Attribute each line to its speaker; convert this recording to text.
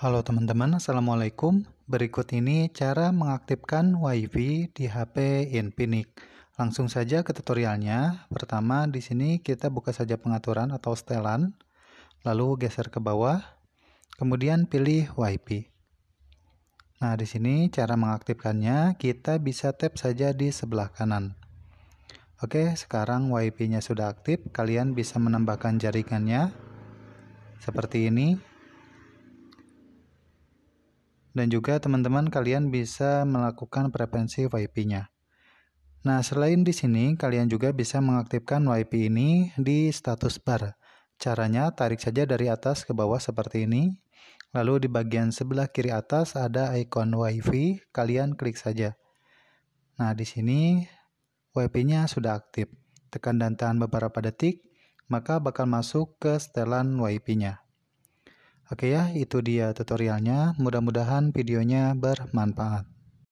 Speaker 1: Halo teman-teman, Assalamualaikum. Berikut ini cara mengaktifkan WiFi di HP Infinix. Langsung saja ke tutorialnya. Pertama, di sini kita buka saja pengaturan atau setelan, lalu geser ke bawah, kemudian pilih WiFi. Nah, di sini cara mengaktifkannya, kita bisa tap saja di sebelah kanan. Oke, sekarang WiFi-nya sudah aktif. Kalian bisa menambahkan jaringannya seperti ini dan juga teman-teman kalian bisa melakukan prevensi YP-nya. Nah, selain di sini, kalian juga bisa mengaktifkan YP ini di status bar. Caranya, tarik saja dari atas ke bawah seperti ini. Lalu di bagian sebelah kiri atas ada ikon WiFi, kalian klik saja. Nah, di sini WiFi-nya sudah aktif. Tekan dan tahan beberapa detik, maka bakal masuk ke setelan WiFi-nya. Oke ya, itu dia tutorialnya. Mudah-mudahan videonya bermanfaat.